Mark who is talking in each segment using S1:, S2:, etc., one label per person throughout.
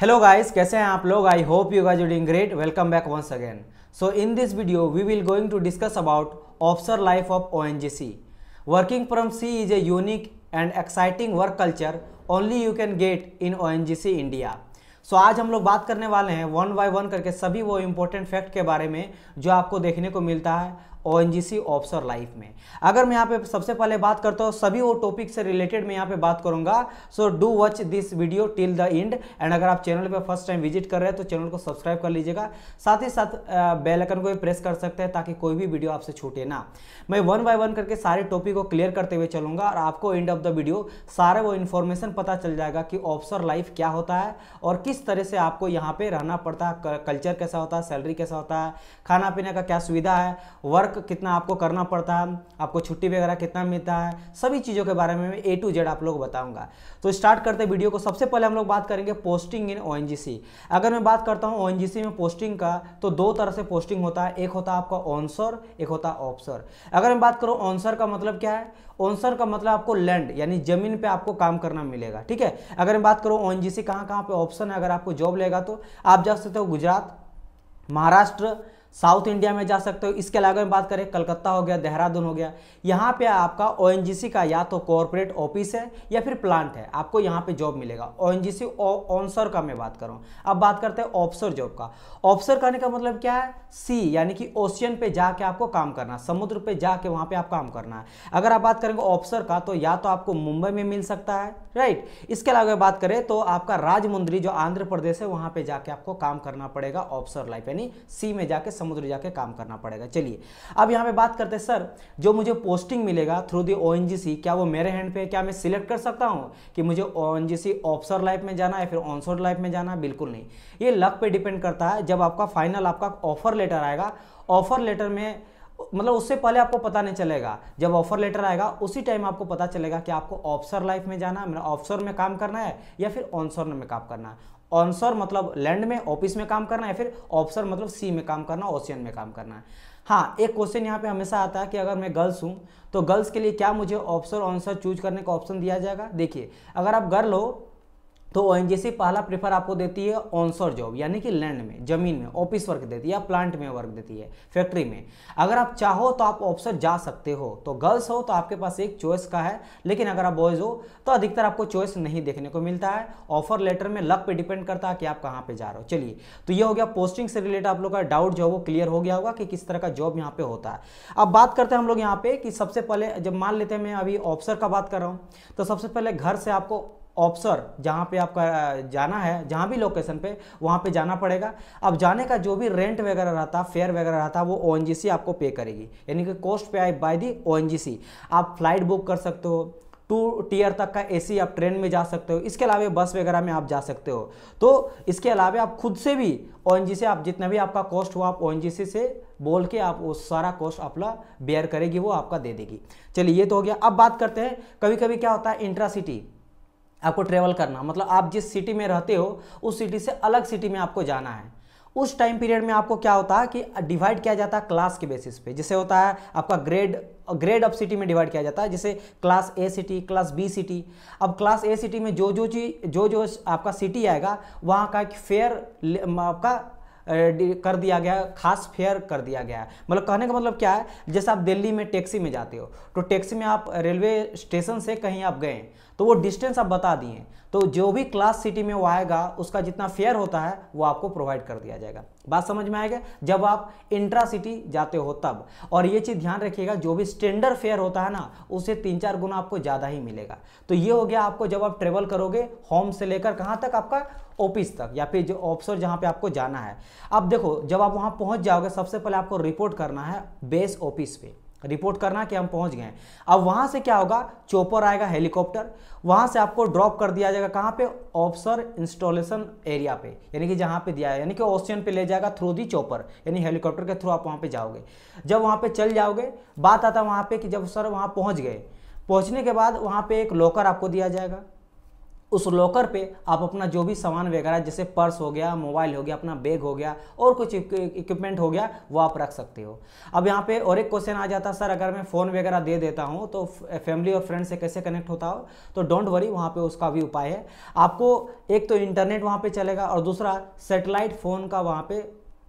S1: hello guys कैसे हैं आप लोग I hope you guys doing great welcome back once again so in this video we will going to discuss about officer life of ONGC working from sea is a unique and exciting work culture only you can get in ONGC India so आज हम लोग बात करने वाले हैं one by one करके सभी वो इम्पोर्टेंट फैक्ट के बारे में जो आपको देखने को मिलता है O N G C officer life में अगर मैं यहाँ पे सबसे पहले बात करता हूँ सभी वो टॉपिक से रिलेटेड मैं यहाँ पे बात करूंगा so do watch this video till the end and अगर आप चैनल पे फर्स्ट टाइम विजिट कर रहे हैं तो चैनल को सब्सक्राइब कर लीजिएगा साथ ही साथ बेल को भी प्रेस कर सकते हैं ताकि कोई भी वीडियो आपसे छूटे ना मैं वन बाय वन करके सारे टॉपिक को क्लियर करते हुए चलूंगा और आपको एंड ऑफ द वीडियो सारे वो इन्फॉर्मेशन पता चल जाएगा कि ऑफिसर लाइफ क्या होता है और किस तरह से आपको यहाँ पर रहना पड़ता है कल्चर कैसा होता है सैलरी कैसा होता है खाना पीने का क्या सुविधा है वर्क वर्क कितना आपको करना पड़ता है आपको छुट्टी वगैरह कितना मिलता है सभी चीज़ों के बारे में मैं ए टू जेड आप लोग बताऊंगा तो स्टार्ट करते वीडियो को सबसे पहले हम लोग बात करेंगे पोस्टिंग इन ओ अगर मैं बात करता हूँ ओ में पोस्टिंग का तो दो तरह से पोस्टिंग होता है एक होता है आपका ऑनसर एक होता है ऑफसर अगर मैं बात करूँ ऑनसर का मतलब क्या है ऑनसर का मतलब आपको लैंड यानी जमीन पे आपको काम करना मिलेगा ठीक है अगर मैं बात करूँ ओ एन जी सी कहाँ कहाँ पर ऑप्शन है अगर आपको जॉब लेगा तो आप जा सकते हो गुजरात महाराष्ट्र साउथ इंडिया में जा सकते हो इसके अलावा बात करें कलकत्ता हो गया देहरादून हो गया यहाँ पे आपका ओ का या तो कॉरपोरेट ऑफिस है या फिर प्लांट है आपको यहाँ पे जॉब मिलेगा ओ एन ऑनसर का मैं बात करूँ अब बात करते हैं ऑफसर जॉब का ऑफसर करने का मतलब क्या है सी यानी कि ओशियन पे जाके आपको काम करना समुद्र पे जाके वहाँ पे आप काम करना है अगर आप बात करेंगे ऑफसर का तो या तो आपको मुंबई में मिल सकता है राइट इसके अलावा बात करें तो आपका राजमुंद्री जो आंध्र प्रदेश है वहाँ पर जाके आपको काम करना पड़ेगा ऑफसर लाइफ यानी सी में जाके समुद्र जाके काम करना पड़ेगा चलिए अब यहाँ पे बात करते हैं सर जो मुझे पोस्टिंग मिलेगा थ्रू दी ओ क्या वो मेरे हैंड पे है क्या मैं सिलेक्ट कर सकता हूँ कि मुझे ओ एन ऑफसर लाइफ में जाना या फिर ऑनसोर लाइफ में जाना बिल्कुल नहीं ये लक पर डिपेंड करता है जब आपका फाइनल आपका ऑफर लेटर आएगा ऑफर लेटर में मतलब उससे पहले आपको पता नहीं चलेगा जब ऑफर लेटर आएगा उसी टाइम आपको पता चलेगा कि आपको ऑफसर लाइफ में जाना है ऑफसर मतलब में काम करना है या फिर ऑनसोर में काम करना है ऑनसर मतलब लैंड में ऑफिस में काम करना है फिर ऑफसर मतलब सी में काम करना ओशियन में काम करना है हाँ एक क्वेश्चन यहाँ पे हमेशा आता है कि अगर मैं गर्ल्स हूँ तो गर्ल्स के लिए क्या मुझे ऑप्शन ऑनसर चूज करने का ऑप्शन दिया जाएगा देखिए अगर आप गर्ल हो तो ओ पहला प्रेफर आपको देती है ऑनसोर जॉब यानी कि लैंड में जमीन में ऑफिस वर्क देती है या प्लांट में वर्क देती है फैक्ट्री में अगर आप चाहो तो आप ऑफिसर जा सकते हो तो गर्ल्स हो तो आपके पास एक चॉइस का है लेकिन अगर आप बॉयज़ हो तो अधिकतर आपको चॉइस नहीं देखने को मिलता है ऑफर लेटर में लक पर डिपेंड करता है कि आप कहाँ पर जा रहे हो चलिए तो ये हो गया पोस्टिंग से रिलेटेड आप लोग का डाउट जो है वो क्लियर हो गया होगा कि किस तरह का जॉब यहाँ पे होता है अब बात करते हैं हम लोग यहाँ पे कि सबसे पहले जब मान लेते हैं मैं अभी ऑफिसर का बात कर रहा हूँ तो सबसे पहले घर से आपको ऑप्सर जहाँ पे आपका जाना है जहाँ भी लोकेशन पे वहाँ पे जाना पड़ेगा अब जाने का जो भी रेंट वगैरह रहता फेयर वगैरह रहता वो ओ आपको पे करेगी यानी कि कॉस्ट पे आई बाय दी ओ आप फ्लाइट बुक कर सकते हो टू टीयर तक का एसी आप ट्रेन में जा सकते हो इसके अलावा बस वगैरह में आप जा सकते हो तो इसके अलावा आप खुद से भी ओ से आप जितना भी आपका कॉस्ट हो आप ओ से बोल के आप वो सारा कॉस्ट अपना बेयर करेगी वो आपका दे देगी चलिए ये तो हो गया अब बात करते हैं कभी कभी क्या होता है इंट्रा सिटी आपको ट्रेवल करना मतलब आप जिस सिटी में रहते हो उस सिटी से अलग सिटी में आपको जाना है उस टाइम पीरियड में आपको क्या होता है कि डिवाइड किया जाता है क्लास के बेसिस पे जिसे होता है आपका ग्रेड ग्रेड ऑफ सिटी में डिवाइड किया जाता है जैसे class A city class B city अब क्लास ए सिटी में जो जो चीज जो जो आपका सिटी आएगा वहाँ का एक फेयर आपका कर दिया गया है खास फेयर कर दिया गया है मतलब कहने का मतलब क्या है जैसे आप दिल्ली में टैक्सी में जाते हो तो टैक्सी में आप रेलवे स्टेशन से कहीं आप गए तो वो डिस्टेंस आप बता दिए तो जो भी क्लास सिटी में वो आएगा उसका जितना फेयर होता है वो आपको प्रोवाइड कर दिया जाएगा बात समझ में आएगा जब आप इंट्रा सिटी जाते हो तब और ये चीज़ ध्यान रखिएगा जो भी स्टैंडर्ड फेयर होता है ना उसे तीन चार गुना आपको ज़्यादा ही मिलेगा तो ये हो गया आपको जब आप ट्रेवल करोगे होम से लेकर कहाँ तक आपका ऑफिस तक या फिर जो ऑफिसर जहाँ पे आपको जाना है अब देखो जब आप वहाँ पहुँच जाओगे सबसे पहले आपको रिपोर्ट करना है बेस ऑफिस पे रिपोर्ट करना कि हम पहुंच गए अब वहां से क्या होगा चोपर आएगा हेलीकॉप्टर वहाँ से आपको ड्रॉप कर दिया जाएगा कहाँ पे ऑफिसर इंस्टॉलेशन एरिया पे यानी कि जहाँ पे दिया है यानी कि ओशियन पे ले जाएगा थ्रू दी चोपर यानी हेलीकॉप्टर के थ्रू आप वहाँ पे जाओगे जब वहाँ पे चल जाओगे बात आता वहाँ पर कि जब सर वहाँ पहुँच गए पहुँचने के बाद वहाँ पर एक लॉकर आपको दिया जाएगा उस लॉकर पे आप अपना जो भी सामान वगैरह जैसे पर्स हो गया मोबाइल हो गया अपना बैग हो गया और कुछ इक्विपमेंट हो गया वो आप रख सकते हो अब यहाँ पे और एक क्वेश्चन आ जाता है सर अगर मैं फ़ोन वगैरह दे देता हूँ तो फैमिली और फ्रेंड से कैसे कनेक्ट होता हो तो डोंट वरी वहाँ पर उसका भी उपाय है आपको एक तो इंटरनेट वहाँ पर चलेगा और दूसरा सेटेलाइट फ़ोन का वहाँ पर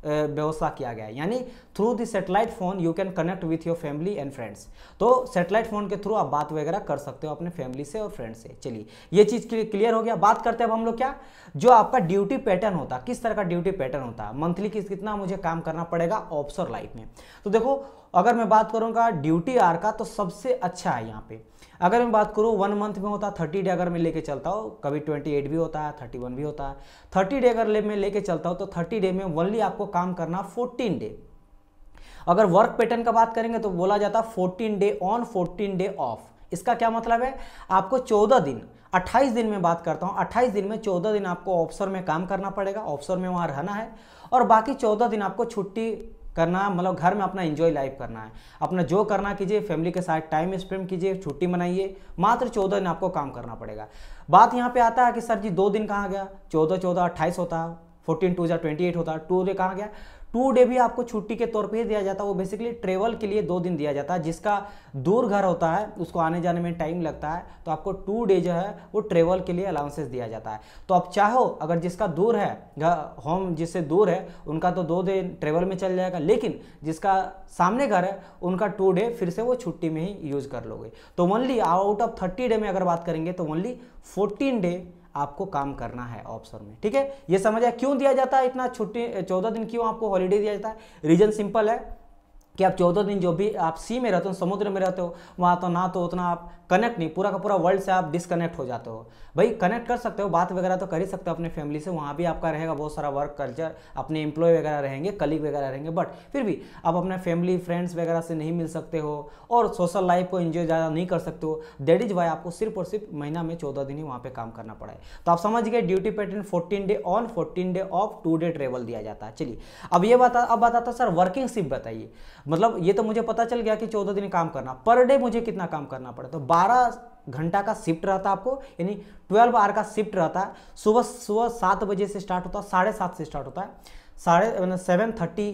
S1: व्यवस्था किया गया है यानी through the satellite phone you can connect with your family and friends तो सेटेलाइट फ़ोन के थ्रू आप बात वगैरह कर सकते हो अपने फैमिली से और फ्रेंड्स से चलिए ये चीज़ क्लियर हो गया बात करते हैं अब हम लोग क्या जो आपका ड्यूटी पैटर्न होता है किस तरह का ड्यूटी पैटर्न होता है मंथली किस कितना मुझे काम करना पड़ेगा ऑफिसर लाइफ में तो देखो अगर मैं बात करूंगा ड्यूटी आर का तो सबसे अच्छा है यहाँ पे अगर मैं बात करूँ वन मंथ में होता है थर्टी डे अगर मैं लेके चलता हूँ कभी ट्वेंटी एट भी होता है थर्टी वन भी होता है थर्टी डे अगर ले मैं लेके चलता हूँ तो थर्टी डे में ओनली आपको काम करना फोर्टीन डे अगर वर्क पैटर्न का बात करेंगे तो बोला जाता है fourteen day on fourteen day off इसका क्या मतलब है आपको चौदह दिन 28 दिन में बात करता हूँ 28 दिन में 14 दिन आपको ऑफसर में काम करना पड़ेगा ऑफसर में वहाँ रहना है और बाकी 14 दिन आपको छुट्टी करना मतलब घर में अपना इंजॉय लाइफ करना है अपना जो करना कीजिए फैमिली के साथ टाइम स्पेंड कीजिए छुट्टी मनाइए मात्र चौदह दिन आपको काम करना पड़ेगा बात यहाँ पे आता है कि सर जी दो दिन कहाँ गया चौदह चौदह अट्ठाईस होता है फोर्टीन टू या ट्वेंटी एट होता है टू डे कहाँ गया टू डे भी आपको छुट्टी के तौर पे ही दिया जाता है वो बेसिकली ट्रेवल के लिए दो दिन दिया जाता है जिसका दूर घर होता है उसको आने जाने में टाइम लगता है तो आपको टू डे जो है वो ट्रेवल के लिए अलाउंसेस दिया जाता है तो आप चाहो अगर जिसका दूर है होम जिससे दूर है उनका तो दो दिन ट्रेवल में चल जाएगा लेकिन जिसका सामने घर है उनका टू डे फिर से वो छुट्टी में ही यूज़ कर लोगे तो only out of thirty day में अगर बात करेंगे तो ओनली फोर्टीन डे आपको काम करना है ऑप्शन में ठीक है ये समझ आया क्यों दिया जाता है इतना छुट्टी चौदह दिन क्यों आपको हॉलीडे दिया जाता है रीजन सिंपल है कि आप चौदह दिन जो भी आप सी में रहते हो समुद्र में रहते हो वहाँ तो ना तो उतना आप कनेक्ट नहीं पूरा का पूरा वर्ल्ड से आप डिसकनेक्ट हो जाते हो भाई कनेक्ट कर सकते हो बात वगैरह तो कर ही सकते हो अपने फैमिली से वहाँ भी आपका रहेगा बहुत सारा वर्क कल्चर अपने एम्प्लॉय वगैरह रहेंगे कलीग वगैरह रहेंगे बट फिर भी आप अपने फैमिली फ्रेंड्स वगैरह से नहीं मिल सकते हो और सोशल लाइफ को इन्जॉय ज़्यादा नहीं कर सकते हो देट इज वाई आपको सिर्फ और सिर्फ महीना में चौदह दिन ही वहाँ पर काम करना पड़ा है तो आप समझ गए duty pattern fourteen day on fourteen day off two day travel दिया जाता है चलिए अब ये बता अब बताता सर वर्किंग शिप बताइए मतलब ये तो मुझे पता चल गया कि चौदह दिन काम करना पर डे मुझे कितना काम करना पड़े तो बारह घंटा का शिफ्ट रहता आपको यानी ट्वेल्व आवर का शिफ्ट रहता है सुबह सुबह सात बजे से स्टार्ट होता है साढ़े सात से स्टार्ट होता है साढ़े सेवन थर्टी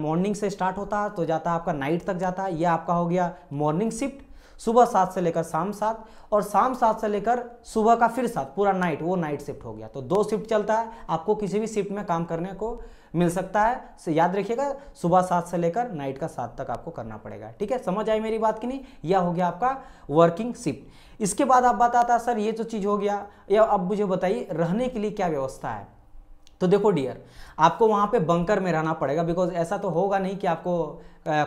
S1: मॉर्निंग से स्टार्ट होता है तो जाता है आपका नाइट तक जाता है ये आपका हो गया मॉर्निंग शिफ्ट सुबह सात से लेकर शाम सात और शाम सात से लेकर सुबह का फिर सात पूरा नाइट वो नाइट शिफ्ट हो गया तो दो शिफ्ट चलता है आपको किसी भी शिफ्ट में काम करने को मिल सकता है से याद रखिएगा सुबह सात से लेकर नाइट का सात तक आपको करना पड़ेगा ठीक है समझ आई मेरी बात की नहीं यह हो गया आपका वर्किंग शिफ्ट इसके बाद आप बताता सर ये जो चीज़ हो गया या अब मुझे बताइए रहने के लिए क्या व्यवस्था है तो देखो डियर आपको वहाँ पे बंकर में रहना पड़ेगा बिकॉज ऐसा तो होगा नहीं कि आपको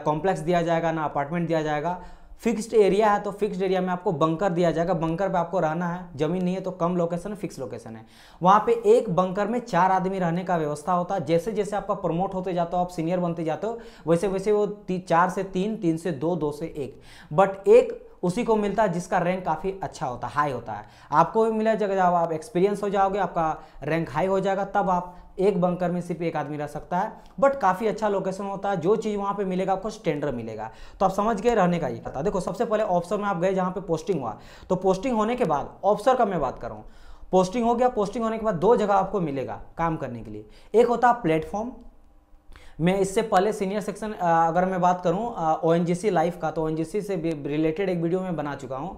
S1: कॉम्प्लेक्स दिया जाएगा ना अपार्टमेंट दिया जाएगा फिक्स्ड एरिया है तो फिक्स्ड एरिया में आपको बंकर दिया जाएगा बंकर पे आपको रहना है जमीन नहीं है तो कम लोकेशन फिक्स लोकेशन है वहाँ पे एक बंकर में चार आदमी रहने का व्यवस्था होता है जैसे जैसे आपका प्रमोट होते जाते हो आप सीनियर बनते जाते हो वैसे वैसे वो चार से तीन तीन से दो दो से एक बट एक उसी को मिलता है जिसका रैंक काफ़ी अच्छा होता है हाई होता है आपको भी मिला जब आप एक्सपीरियंस हो जाओगे आपका रैंक हाई हो जाएगा तब आप एक बंकर में सिर्फ एक आदमी रह सकता है बट काफ़ी अच्छा लोकेशन होता है जो चीज़ वहां पे मिलेगा आपको स्टैंडर मिलेगा तो आप समझ गए रहने का ही पता देखो सबसे पहले ऑफिसर में आप गए जहां पे पोस्टिंग हुआ तो पोस्टिंग होने के बाद ऑफिसर का मैं बात कर रहा पोस्टिंग हो गया पोस्टिंग होने के बाद दो जगह आपको मिलेगा काम करने के लिए एक होता है प्लेटफॉर्म मैं इससे पहले सीनियर सेक्शन अगर मैं बात करूं ओ एन लाइफ का तो ओ से रिलेटेड एक वीडियो मैं बना चुका हूं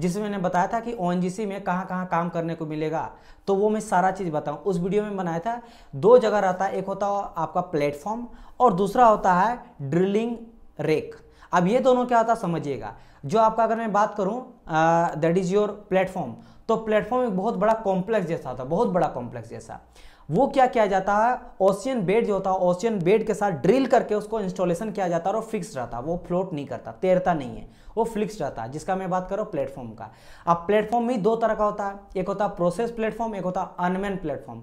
S1: जिसमें मैंने बताया था कि ओ में कहां कहां काम करने को मिलेगा तो वो मैं सारा चीज़ बताऊं उस वीडियो में बनाया था दो जगह रहता है एक होता है आपका प्लेटफॉर्म और दूसरा होता है ड्रिलिंग रेक अब ये दोनों क्या होता है समझिएगा जो आपका अगर मैं बात करूँ दैट इज़ योर प्लेटफॉर्म तो प्लेटफॉर्म एक बहुत बड़ा कॉम्प्लेक्स जैसा था बहुत बड़ा कॉम्प्लेक्स जैसा वो क्या किया जाता है ओशियन बेड जो होता है ओशियन बेड के साथ ड्रिल करके उसको इंस्टॉलेशन किया जाता है और फिक्स रहता है वो फ्लोट नहीं करता तैरता नहीं है वो फ्लिक्स रहता है जिसका मैं बात कर रहा हूँ प्लेटफॉर्म का अब प्लेटफॉर्म भी दो तरह का होता है एक होता है प्रोसेस प्लेटफॉर्म एक होता है अनमैन प्लेटफॉर्म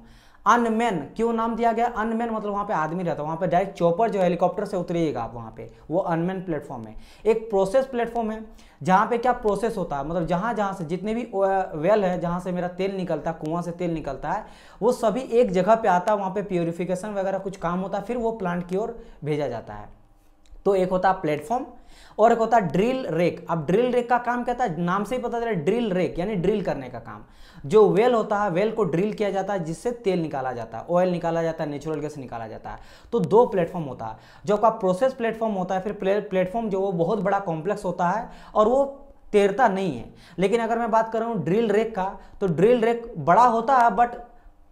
S1: अनमैन क्यों नाम दिया गया अनमैन मतलब वहाँ पे आदमी रहता है वहाँ पे डायरेक्ट चॉपर जो हेलीकॉप्टर से उतरिएगा आप वहाँ पे वो अनमैन प्लेटफॉर्म है एक प्रोसेस प्लेटफॉर्म है जहाँ पे क्या प्रोसेस होता है मतलब जहाँ जहाँ से जितने भी वेल है जहाँ से मेरा तेल निकलता है कुआं से तेल निकलता है वो सभी एक जगह पे आता है वहाँ पर प्योरीफिकेशन वगैरह कुछ काम होता है फिर वो प्लांट की ओर भेजा जाता है तो एक होता है प्लेटफॉर्म और एक होता है ड्रिल रेक अब ड्रिल रेक का काम कहता है नाम से ही पता चला ड्रिल रेक यानी ड्रिल करने का काम जो वेल होता है वेल को ड्रिल किया जाता है जिससे तेल निकाला जाता है ऑयल निकाला जाता है नेचुरल गैस निकाला जाता है तो दो प्लेटफॉर्म होता है जो आपका प्रोसेस प्लेटफॉर्म होता है फिर प्लेटफॉर्म जो वो बहुत बड़ा कॉम्प्लेक्स होता है और वो तैरता नहीं है लेकिन अगर मैं बात कर रहा हूँ ड्रिल रेक का तो ड्रिल रेक बड़ा होता है बट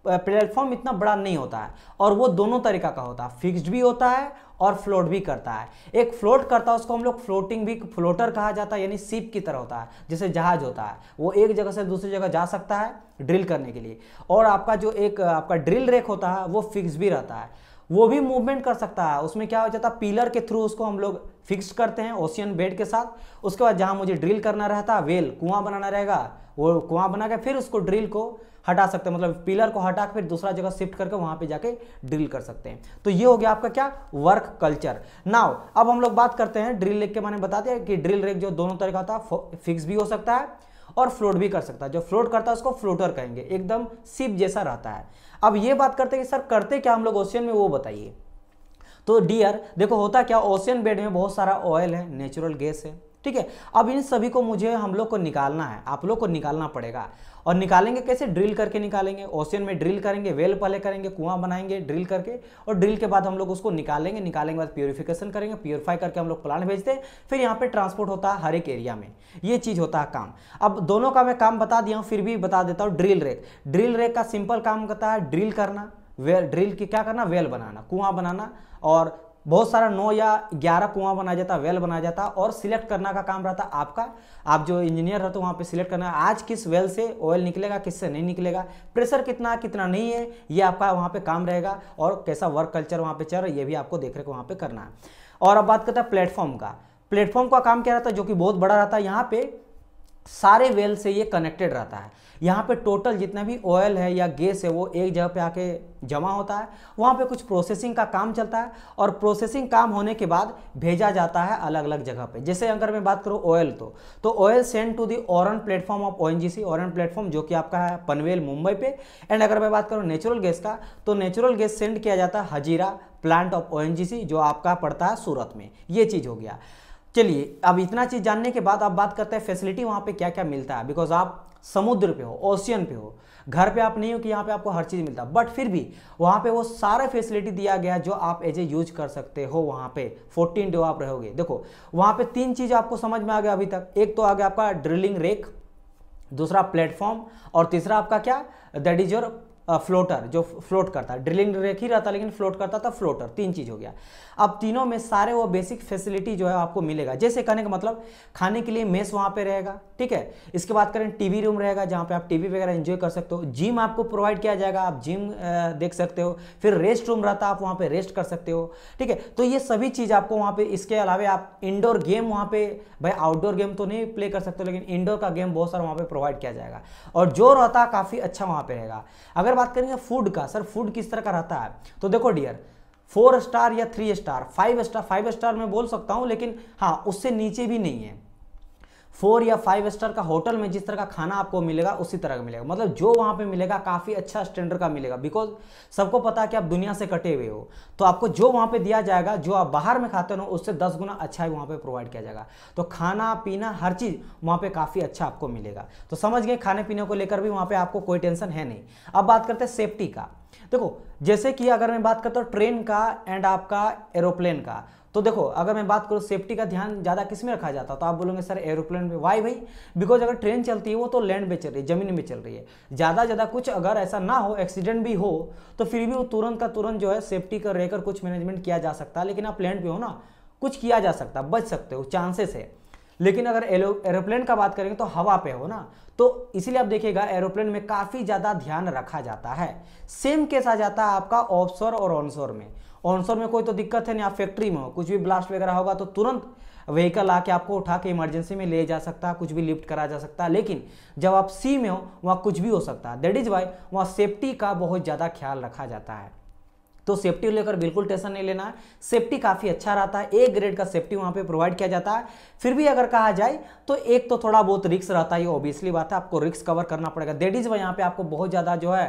S1: प्लेटफॉर्म इतना बड़ा नहीं होता है और वो दोनों तरीका का होता है फिक्स्ड भी होता है और फ्लोट भी करता है एक फ्लोट करता है उसको हम लोग फ्लोटिंग भी फ्लोटर कहा जाता है यानी सीप की तरह होता है जैसे जहाज होता है वो एक जगह से दूसरी जगह जा सकता है ड्रिल करने के लिए और आपका जो एक आपका ड्रिल रेक होता है वो फिक्स भी रहता है वो भी मूवमेंट कर सकता है उसमें क्या हो जाता है पिलर के थ्रू उसको हम लोग फिक्स करते हैं ओशियन बेड के साथ उसके बाद जहाँ मुझे ड्रिल करना रहता है वेल कुआं बनाना रहेगा वो कुआं बना के फिर उसको ड्रिल को हटा सकते हैं मतलब पिलर को हटा फिर दूसरा जगह शिफ्ट करके वहां पे जाके ड्रिल कर सकते हैं तो ये हो गया आपका क्या वर्क कल्चर नाउ अब हम लोग बात करते हैं ड्रिल रेक के मैंने बता दिया कि ड्रिल रेक जो दोनों तरह का होता है फिक्स भी हो सकता है और फ्लोट भी कर सकता है जो फ्लोट करता है उसको फ्लोटर कहेंगे एकदम सिप जैसा रहता है अब ये बात करते हैं कि सर करते क्या हम लोग ओशियन में वो बताइए तो डियर देखो होता क्या ओशियन बेड में बहुत सारा ऑयल है नेचुरल गैस है ठीक है अब इन सभी को मुझे हम लोग को निकालना है आप लोग को निकालना पड़ेगा और निकालेंगे कैसे ड्रिल करके निकालेंगे ओशियन में ड्रिल करेंगे वेल पहले करेंगे कुआं बनाएंगे ड्रिल करके और ड्रिल के बाद हम लोग उसको निकालेंगे निकालने के बाद प्योरीफिकेशन करेंगे प्योरीफाई करके हम लोग प्लांट भेजते हैं फिर यहाँ पे ट्रांसपोर्ट होता है हर एक एरिया में ये चीज़ होता है काम अब दोनों का मैं काम बता दिया हूँ फिर भी बता देता हूँ ड्रिल रेक ड्रिल रेक का सिंपल काम होता है ड्रिल करना वेल ड्रिल की क्या करना वेल बनाना कुआं बनाना और बहुत सारा नौ या ग्यारह कुआं बनाया जाता वेल बनाया जाता और सिलेक्ट करना का काम रहता आपका आप जो इंजीनियर रहते हो वहाँ पे सिलेक्ट करना आज किस वेल से ऑयल निकलेगा किससे नहीं निकलेगा प्रेशर कितना कितना नहीं है ये आपका वहाँ पे काम रहेगा और कैसा वर्क कल्चर वहाँ पे चल रहा है ये भी आपको देख रेख वहाँ पर करना है और अब बात करते हैं प्लेटफॉर्म का प्लेटफॉर्म का काम क्या रहता है जो कि बहुत बड़ा रहता है यहाँ पे सारे वेल से ये कनेक्टेड रहता है यहाँ पे टोटल जितना भी ऑयल है या गैस है वो एक जगह पे आके जमा होता है वहाँ पे कुछ प्रोसेसिंग का काम चलता है और प्रोसेसिंग काम होने के बाद भेजा जाता है अलग अलग जगह पे जैसे अगर मैं बात करूँ ऑयल तो तो ऑयल सेंड टू दी ऑरन प्लेटफॉर्म ऑफ ओ ऑरन प्लेटफॉर्म जो कि आपका है पनवेल मुंबई पे एंड अगर मैं बात करूँ नेचुरल गैस का तो नेचुरल गैस सेंड किया जाता है हजीरा प्लांट ऑफ ओ जो आपका पड़ता है सूरत में ये चीज़ हो गया चलिए अब इतना चीज़ जानने के बाद आप बात करते हैं फैसिलिटी वहाँ पे क्या क्या मिलता है बिकॉज आप समुद्र पे हो ओशियन पे हो घर पे आप नहीं हो कि यहाँ पे आपको हर चीज़ मिलता बट फिर भी वहाँ पे वो सारा फैसिलिटी दिया गया जो आप एज ए यूज कर सकते हो वहाँ पे 14 डे आप रहोगे देखो वहाँ पे तीन चीज़ आपको समझ में आ गया अभी तक एक तो आ गया आपका ड्रिलिंग रेक दूसरा प्लेटफॉर्म और तीसरा आपका क्या दैट इज योर फ्लोटर जो फ्लोट करता है ड्रिलिंग रेक ही रहता लेकिन फ्लोट करता था फ्लोटर तीन चीज़ हो गया अब तीनों में सारे वो बेसिक फैसिलिटी जो है आपको मिलेगा जैसे कहने का मतलब खाने के लिए मेस वहाँ पे रहेगा ठीक है इसके बाद करें टीवी रूम रहेगा जहाँ पे आप टीवी वगैरह एंजॉय कर सकते हो जिम आपको प्रोवाइड किया जाएगा आप जिम देख सकते हो फिर रेस्ट रूम रहता आप वहाँ पर रेस्ट कर सकते हो ठीक है तो ये सभी चीज़ आपको वहाँ पर इसके अलावा आप इंडोर गेम वहाँ पर भाई आउटडोर गेम तो नहीं प्ले कर सकते लेकिन इंडोर का गेम बहुत सारा वहाँ पर प्रोवाइड किया जाएगा और जो रहता काफ़ी अच्छा वहाँ पर रहेगा अगर बात करेंगे फूड का सर फूड किस तरह का रहता है तो देखो डियर फोर स्टार या three star five star five star में बोल सकता हूँ लेकिन हाँ उससे नीचे भी नहीं है फोर या फाइव स्टार का होटल में जिस तरह का खाना आपको मिलेगा उसी तरह का मिलेगा मतलब जो वहाँ पे मिलेगा काफ़ी अच्छा स्टैंडर्ड का मिलेगा बिकॉज सबको पता है कि आप दुनिया से कटे हुए हो तो आपको जो वहाँ पे दिया जाएगा जो आप बाहर में खाते हो उससे दस गुना अच्छा ही वहाँ पे प्रोवाइड किया जाएगा तो खाना पीना हर चीज़ वहाँ पर काफ़ी अच्छा आपको मिलेगा तो समझ गए खाने पीने को लेकर भी वहाँ पर आपको कोई टेंशन है नहीं अब बात करते हैं सेफ्टी का देखो जैसे कि अगर मैं बात करता हूँ ट्रेन का एंड आपका एरोप्लेन का तो देखो अगर मैं बात करूँ सेफ्टी का ध्यान ज़्यादा किस में रखा जाता तो आप बोलोगे सर एरोप्लेन में वाई भाई बिकॉज अगर ट्रेन चलती है वो तो लैंड में चल रही है ज़मीन में चल रही है ज़्यादा ज़्यादा कुछ अगर ऐसा ना हो एक्सीडेंट भी हो तो फिर भी वो तुरंत का तुरंत जो है सेफ्टी का रहकर कुछ मैनेजमेंट किया जा सकता है लेकिन आप लैंड पे हो ना कुछ किया जा सकता बच सकते हो चांसेस है लेकिन अगर एरोप्लेन का बात करेंगे तो हवा पे हो ना तो इसीलिए आप देखिएगा एरोप्लेन में काफ़ी ज़्यादा ध्यान रखा जाता है सेम केस आ जाता है आपका ऑफ और ऑनशोर में ऑनसोर में कोई तो दिक्कत है ना आप फैक्ट्री में हो कुछ भी ब्लास्ट वगैरह होगा तो तुरंत व्हीकल आके आपको उठा के इमरजेंसी में ले जा सकता है कुछ भी लिफ्ट करा जा सकता है लेकिन जब आप सी में हो वहाँ कुछ भी हो सकता है दैट इज़ वाई वहाँ सेफ्टी का बहुत ज़्यादा ख्याल रखा जाता है तो सेफ्टी लेकर बिल्कुल टेंशन नहीं लेना है सेफ्टी काफ़ी अच्छा रहता है एक ग्रेड का सेफ्टी वहां पे प्रोवाइड किया जाता है फिर भी अगर कहा जाए तो एक तो थोड़ा बहुत रिक्स रहता है ऑब्वियसली बात है आपको रिक्स कवर करना पड़ेगा देट इज़ यहाँ पे आपको बहुत ज़्यादा जो है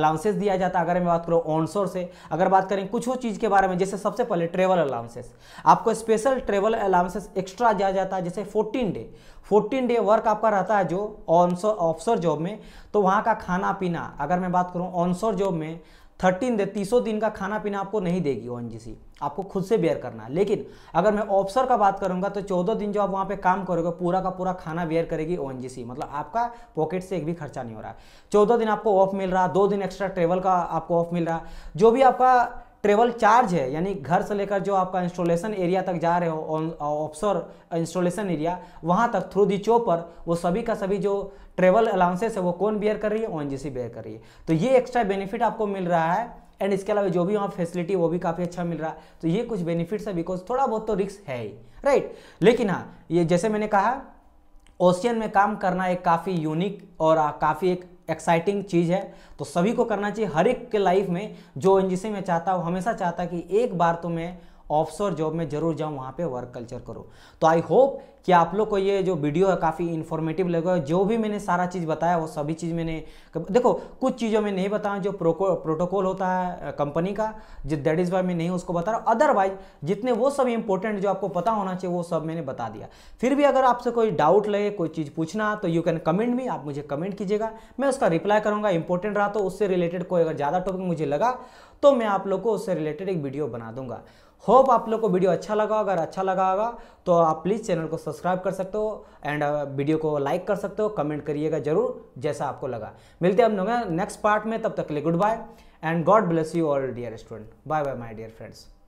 S1: अलाउंसेस दिया जाता है अगर मैं बात करूँ ऑनसोर से अगर बात करें कुछ वो चीज़ के बारे में जैसे सबसे पहले ट्रेवल अलाउंसेस आपको स्पेशल ट्रेवल अलाउंसेस एक्स्ट्रा दिया जाता है जैसे fourteen day fourteen day work आपका रहता है जो ऑनसोर ऑफसोर जॉब में तो वहाँ का खाना पीना अगर मैं बात करूँ ऑनसोर जॉब में थर्टीन दे तीसों दिन का खाना पीना आपको नहीं देगी ओ आपको खुद से बेयर करना है लेकिन अगर मैं ऑफसर का बात करूंगा तो चौदह दिन जो आप वहाँ पे काम करोगे पूरा का पूरा खाना बेयर करेगी ओ मतलब आपका पॉकेट से एक भी खर्चा नहीं हो रहा है चौदह दिन आपको ऑफ मिल रहा है दो दिन एक्स्ट्रा ट्रेवल का आपको ऑफ मिल रहा है जो भी आपका ट्रेवल चार्ज है यानी घर से लेकर जो आपका इंस्टॉलेशन एरिया तक जा रहे हो ऑफसर इंस्टॉलेशन एरिया वहाँ तक थ्रू दी चो पर वो सभी का सभी जो ट्रेवल अलाउंसेस है वो कौन बेयर कर रही है ओ बेयर कर रही है तो ये एक्स्ट्रा बेनिफिट आपको मिल रहा है एंड इसके अलावा जो भी वहाँ फैसिलिटी वो भी काफ़ी अच्छा मिल रहा है तो ये कुछ बेनिफिट्स है बिकॉज थोड़ा बहुत तो रिक्स है ही राइट लेकिन हाँ ये जैसे मैंने कहा ओशियन में काम करना एक काफ़ी यूनिक और काफ़ी एक एक्साइटिंग चीज़ है तो सभी को करना चाहिए हर एक के लाइफ में जो एन में चाहता हूँ हमेशा चाहता कि एक बार तो मैं ऑफशोर जॉब में जरूर जाऊँ वहाँ पे वर्क कल्चर करो तो आई होप कि आप लोग को ये जो वीडियो है काफ़ी इन्फॉर्मेटिव लगा जो भी मैंने सारा चीज़ बताया वो सभी चीज़ मैंने देखो कुछ चीज़ों में नहीं बताया जो प्रोटोकॉल होता है कंपनी का जो दैट इज़ वाई मैं नहीं उसको बता रहा हूँ अदरवाइज जितने वो सब इंपॉर्टेंट जो आपको पता होना चाहिए वो सब मैंने बता दिया फिर भी अगर आपसे कोई डाउट लगे कोई चीज़ पूछना तो यू कैन कमेंट भी आप मुझे कमेंट कीजिएगा मैं उसका रिप्लाई करूँगा इंपॉर्टेंट रहा तो उससे रिलेटेड कोई अगर ज़्यादा टॉपिक मुझे लगा तो मैं आप लोग को उससे रिलेटेड एक वीडियो बना दूंगा होप आप लोग को वीडियो अच्छा लगा अगर अच्छा लगा होगा तो आप प्लीज़ चैनल को सब्सक्राइब कर सकते हो एंड वीडियो uh, को लाइक कर सकते हो कमेंट करिएगा जरूर जैसा आपको लगा मिलते हैं हम लोग नेक्स्ट uh, पार्ट में तब तक के लिए good bye and God bless you all dear student bye bye my dear friends